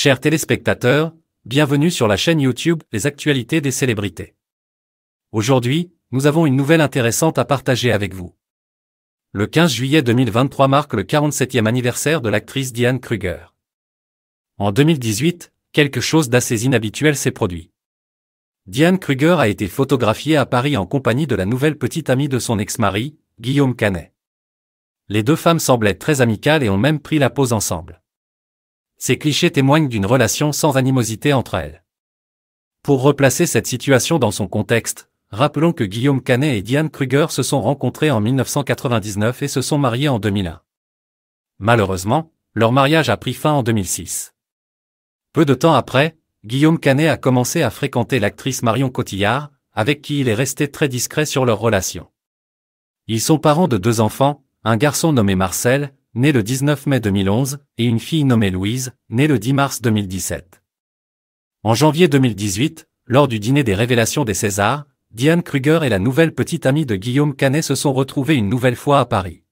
Chers téléspectateurs, bienvenue sur la chaîne YouTube Les actualités des célébrités. Aujourd'hui, nous avons une nouvelle intéressante à partager avec vous. Le 15 juillet 2023 marque le 47e anniversaire de l'actrice Diane Kruger. En 2018, quelque chose d'assez inhabituel s'est produit. Diane Kruger a été photographiée à Paris en compagnie de la nouvelle petite amie de son ex-mari, Guillaume Canet. Les deux femmes semblaient très amicales et ont même pris la pose ensemble. Ces clichés témoignent d'une relation sans animosité entre elles. Pour replacer cette situation dans son contexte, rappelons que Guillaume Canet et Diane Kruger se sont rencontrés en 1999 et se sont mariés en 2001. Malheureusement, leur mariage a pris fin en 2006. Peu de temps après, Guillaume Canet a commencé à fréquenter l'actrice Marion Cotillard, avec qui il est resté très discret sur leur relation. Ils sont parents de deux enfants, un garçon nommé Marcel, née le 19 mai 2011, et une fille nommée Louise, née le 10 mars 2017. En janvier 2018, lors du dîner des révélations des Césars, Diane Kruger et la nouvelle petite amie de Guillaume Canet se sont retrouvées une nouvelle fois à Paris.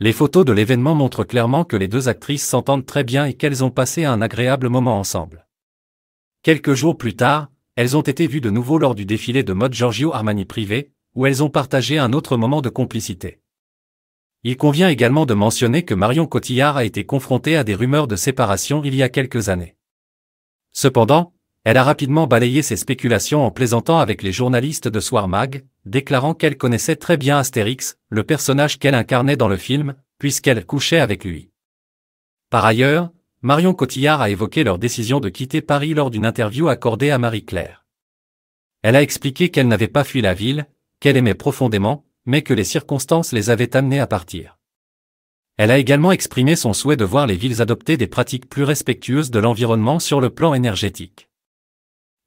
Les photos de l'événement montrent clairement que les deux actrices s'entendent très bien et qu'elles ont passé un agréable moment ensemble. Quelques jours plus tard, elles ont été vues de nouveau lors du défilé de mode Giorgio Armani privé, où elles ont partagé un autre moment de complicité. Il convient également de mentionner que Marion Cotillard a été confrontée à des rumeurs de séparation il y a quelques années. Cependant, elle a rapidement balayé ses spéculations en plaisantant avec les journalistes de Soir Mag, déclarant qu'elle connaissait très bien Astérix, le personnage qu'elle incarnait dans le film, puisqu'elle couchait avec lui. Par ailleurs, Marion Cotillard a évoqué leur décision de quitter Paris lors d'une interview accordée à Marie-Claire. Elle a expliqué qu'elle n'avait pas fui la ville, qu'elle aimait profondément, mais que les circonstances les avaient amenés à partir. Elle a également exprimé son souhait de voir les villes adopter des pratiques plus respectueuses de l'environnement sur le plan énergétique.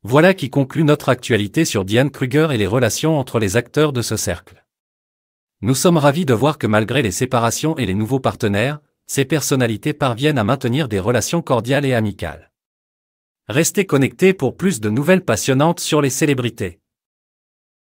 Voilà qui conclut notre actualité sur Diane Kruger et les relations entre les acteurs de ce cercle. Nous sommes ravis de voir que malgré les séparations et les nouveaux partenaires, ces personnalités parviennent à maintenir des relations cordiales et amicales. Restez connectés pour plus de nouvelles passionnantes sur les célébrités.